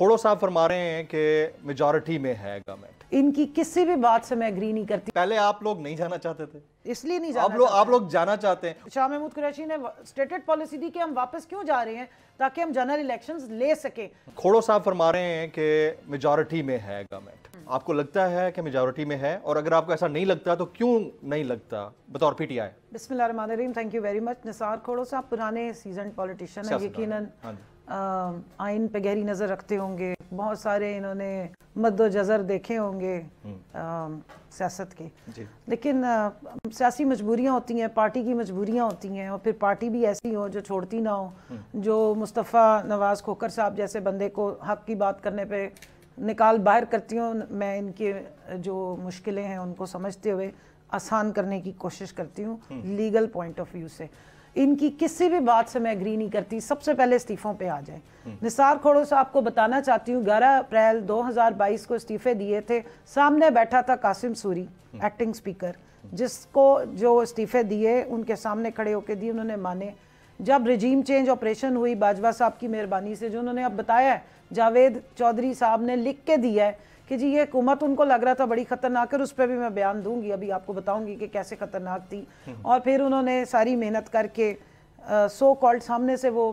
खोड़ो साहब फरमा रहे हैं कि मेजोरिटी में है गवर्नमेंट इनकी किसी भी बात से मैं अग्री नहीं करती पहले आप लोग नहीं जाना चाहते थे इसलिए नहीं जाना आप लोग आप लोग जाना चाहते हैं शाह महमूद कुरैशी ने स्टेटेड पॉलिसी दी कि हम वापस क्यों जा रहे हैं ताकि हम जनरल इलेक्शंस ले सके खोड़ो साहब फरमा रहे हैं कि मेजोरिटी में है गवर्नमेंट हम्म। आपको लगता है कि मेजोरिटी में है और अगर आपको ऐसा नहीं लगता तो क्यों नहीं लगता बतौर पीटीआई बिस्मिल्लाह रहमान रहीम thank you very much Nisar Khoso साहब पुराने सीजन पॉलिटिशियन है यकीनन हाँ आइन पे गहरी नज़र रखते होंगे बहुत सारे इन्होंने मद्द जज़र देखे होंगे हम्म। सियासत के लेकिन सियासी मजबूरियाँ होती हैं पार्टी की मजबूरियाँ होती हैं और फिर पार्टी भी ऐसी हो जो छोड़ती ना हो हम्म। जो मुस्तफ़ा नवाज़ खोकर साहब जैसे बंदे को हक की बात करने पे निकाल बाहर करती हूँ मैं इनके जो मुश्किलें हैं उनको समझते हुए आसान करने की कोशिश करती हूँ हम्म। लीगल पॉइंट ऑफ व्यू से इनकी किसी भी बात से मैं एग्री नहीं करती सबसे पहले इस्तीफों पे आ जाए हम्म। निसार खोड़ो साहब को बताना चाहती हूँ ग्यारह अप्रैल 2022 को इस्तीफे दिए थे सामने बैठा था कासिम सूरी एक्टिंग हम्म। स्पीकर जिसको जो इस्तीफे दिए उनके सामने खड़े होकर दिए उन्होंने माने जब रिजीम चेंज ऑपरेशन हुई बाजवा साहब की मेहरबानी से जो उन्होंने अब बताया जावेद चौधरी साहब ने लिख के दिया है कि जी ये हुकूमत उनको लग रहा था बड़ी ख़तरनाक है उस पर भी मैं बयान दूंगी अभी आपको बताऊंगी कि कैसे ख़तरनाक थी हम्म। और फिर उन्होंने सारी मेहनत करके सो कॉल्ड सामने से वो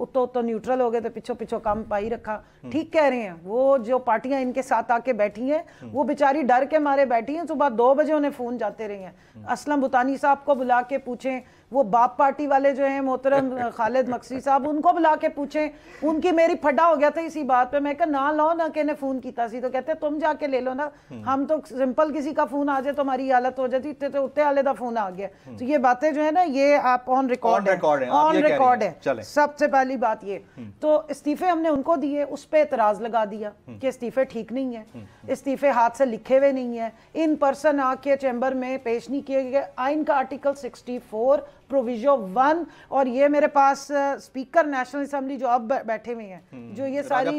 उत्तो उत्तो न्यूट्रल हो गए तो पिछो पिछो काम पाई रखा हम्म। ठीक कह रहे हैं वो जो पार्टियां इनके साथ आके बैठी हैं हम्म। वो बेचारी डर के मारे बैठी हैं सुबह दो बजे उन्हें फोन जाते रहे हैं असलम बुतानी साहब को बुला के पूछें वो बाप पार्टी वाले जो हैं मोहतरम खालिद मकसी साहब उनको बुला के पूछें उनकी मेरी फटा हो गया था इसी बात पे मैं कहा ना लो ना कहने फ़ोन किया तो कहते तुम जाके ले लो ना हम तो सिंपल किसी का फ़ोन आ जाए तो हमारी हालत हो जाती इतने तो उत्ते वाले का फ़ोन आ गया तो ये बातें जो है ना ये आप ऑन रिकॉर्ड है ऑन रिकॉर्ड है सबसे पहली बात ये हम्म। तो इस्तीफे हमने उनको दिए उस पर एतराज़ लगा दिया हम्म। कि इस्तीफे ठीक नहीं है हम्म। इस्तीफे हाथ से लिखे हुए नहीं है इन पर्सन आके चैम्बर में पेश नहीं किए गए आइन का article sixty four proviso one और ये मेरे पास स्पीकर नेशनल असम्बली जो अब बैठे हुए हैं हम्म, जो ये सारी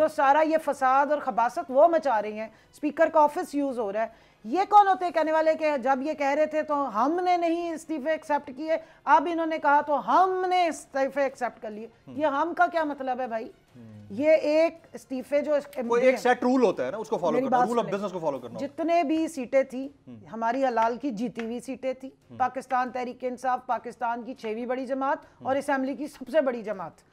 जो सारा ये फसाद और खबासत वो मचा रही हैं स्पीकर का ऑफिस यूज़ हो रहा है ये कौन होते कहने वाले के जब ये कह रहे थे तो हमने नहीं इस्तीफे एक्सेप्ट किए अब इन्होंने कहा तो हमने इस्तीफे एक्सेप्ट कर लिए हम्म। ये हम का क्या मतलब है भाई हम्म। ये एक इस्तीफे जो कोई एक सेट रूल होता है ना उसको फॉलो करना रूल ऑफ बिजनेस को फॉलो करना जितने भी सीटें थी हम्म। हमारी हलाल की जीती हुई सीटें थी हम्म। पाकिस्तान तहरीक इंसाफ पाकिस्तान की छवी बड़ी जमात और असम्बली की सबसे बड़ी जमात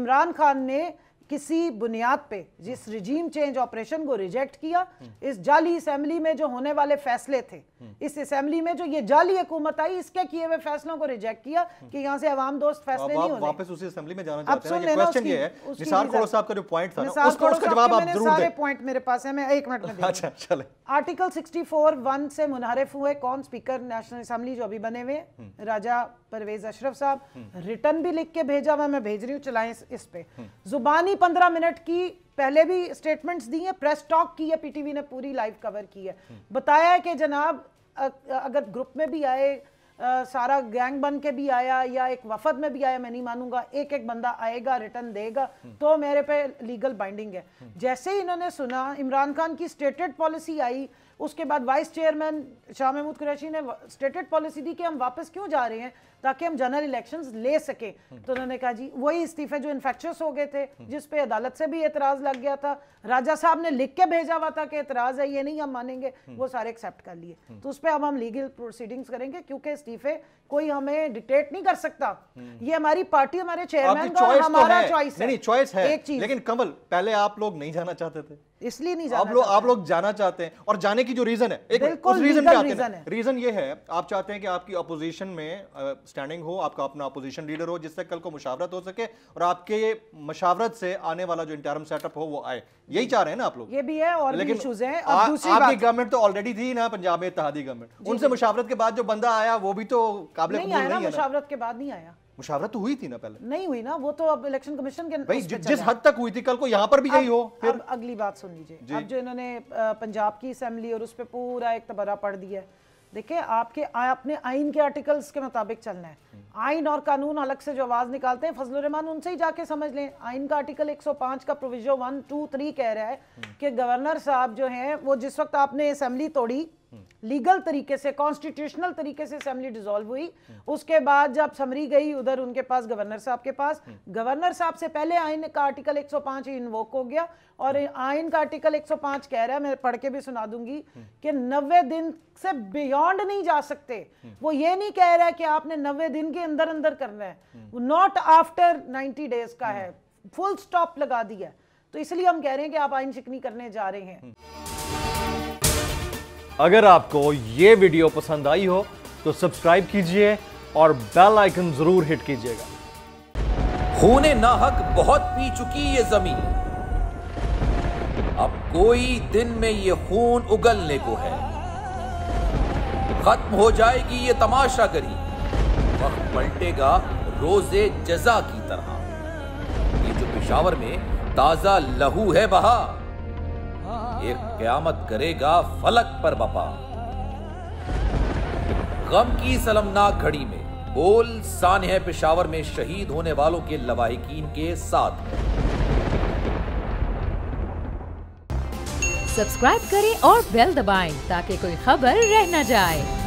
इमरान खान ने किसी बुनियाद पे जिस रिजीम चेंज ऑपरेशन को रिजेक्ट किया इस जाली असेंबली में जो होने वाले फैसले थे इस असेंबली में जो ये जाली हुकूमत आई इसके किए हुए फैसलों को रिजेक्ट किया कि यहाँ से अवाम दोस्त फैसले नहीं होने वापस उसी असेंबली में जाना चाहते हैं क्वेश्चन ये है निसार खोड़ो साहब का जो पॉइंट था ना उसका उसका जवाब आप जरूर दें सारे पॉइंट मेरे पास है मैं एक मिनट में अच्छा चले आर्टिकल 64 वन से मुनहरफ हुए कौन स्पीकर नेशनल असेंबली जो अभी बने हुए हैं हम्म। राजा परवेज अशरफ साहब हम्म। रिटर्न भी लिख के भेजा हुआ मैं भेज रही हूँ चलाएं इस पे हम्म। जुबानी पंद्रह मिनट की पहले भी स्टेटमेंट्स दी हैं प्रेस टॉक की है पीटीवी ने पूरी लाइव कवर की है हम्म। बताया है कि जनाब अगर ग्रुप में भी आए आ, सारा गैंग बन के भी आया या एक वफद में भी आया मैं नहीं मानूंगा एक एक बंदा आएगा रिटर्न देगा हम्म। तो मेरे पे लीगल बाइंडिंग है हम्म। जैसे ही इन्होंने सुना इमरान खान की स्टेटेड पॉलिसी आई उसके बाद वाइस चेयरमैन शाह महमूद कुरैशी ने स्टेटेड पॉलिसी दी कि हम वापस क्यों जा रहे हैं ताकि हम जनरल इलेक्शंस ले सकें तो उन्होंने कहा जी वही इस्तीफे जो इन्फेक्शस हो गए थे जिस पे अदालत से भी एतराज़ लग गया था राजा साहब ने लिख के भेजा हुआ था कि एतराज़ है ये नहीं हम मानेंगे वो सारे एक्सेप्ट कर लिए तो उस पर अब हम लीगल प्रोसीडिंग्स करेंगे क्योंकि इस्तीफे कोई हमें डिक्टेट नहीं कर सकता ये हमारी पार्टी हमारे चेयरमैन तो का तो हमारा चॉइस है चॉइस है एक चीज लेकिन कमल पहले आप लोग नहीं जाना चाहते थे इसलिए नहीं आप लोग आप लोग जाना चाहते हैं और जाने की जो रीजन है एक उस रीजन पे आते हैं रीजन ये है आप चाहते हैं कि आपकी अपोजिशन में स्टैंडिंग हो आपका अपना अपोजिशन लीडर हो जिससे कल को मुशावरत हो सके और आपके मशावरत से आने वाला जो इंटरम सेटअप हो वो आए यही चाह रहे हैं ना आप लोग ये भी है और लेकिन आपकी गवर्नमेंट तो ऑलरेडी थी ना पंजाब में इतिहादी गवर्नमेंट उनसे मुशावरत के बाद जो बंदा आया वो भी तो काबिल मुशावरत के बाद नहीं आया मुशावरत हुई थी ना पहले नहीं हुई ना वो तो अब इलेक्शन कमीशन के भाई जि, जिस हद तक हुई थी कल को यहाँ पर भी यही हो फिर अब अगली बात सुन लीजिए अब जो इन्होंने पंजाब की असेंबली और उस पर पूरा एक तबरा पढ़ दिया है देखिए आपके अपने आइन के आर्टिकल्स के मुताबिक चलना है हम्म। आइन और कानून अलग से जो आवाज़ निकालते हैं फजल रहमान उनसे ही जाके समझ लें आइन का आर्टिकल 105 का प्रोविजन वन टू थ्री कह रहा है हम्म। कि गवर्नर साहब जो हैं वो जिस वक्त आपने असेंबली तोड़ी हम्म। लीगल तरीके से कॉन्स्टिट्यूशनल तरीके से असेंबली डिसॉल्व हुई उसके बाद जब समरी गई उधर उनके पास गवर्नर साहब के पास गवर्नर साहब से पहले आयन का आर्टिकल 105 ही इन्वोक हो गया और आयन का आर्टिकल 105 कह रहा है मैं पढ़ के भी सुना दूंगी कि 90 दिन से बियॉन्ड नहीं जा सकते वो ये नहीं कह रहा है कि आपने नब्बे दिन के अंदर अंदर करना है नॉट आफ्टर नाइन्टी डेज का है फुल स्टॉप लगा दिया तो इसलिए हम कह रहे हैं कि आप आयन शिकनी करने जा रहे हैं अगर आपको ये वीडियो पसंद आई हो तो सब्सक्राइब कीजिए और बेल आइकन जरूर हिट कीजिएगा होने ना हक बहुत पी चुकी ये जमीन अब कोई दिन में ये खून उगलने को है खत्म हो जाएगी ये तमाशा करी वक्त पलटेगा रोजे जजा की तरह ये जो पिशावर में ताजा लहू है बहा एक क्यामत करेगा फलक पर बपा गम की सलमनाक घड़ी में बोल सान है पिशावर में शहीद होने वालों के लवाहिकीन के साथ सब्सक्राइब करें और बेल दबाएं ताकि कोई खबर रह न जाए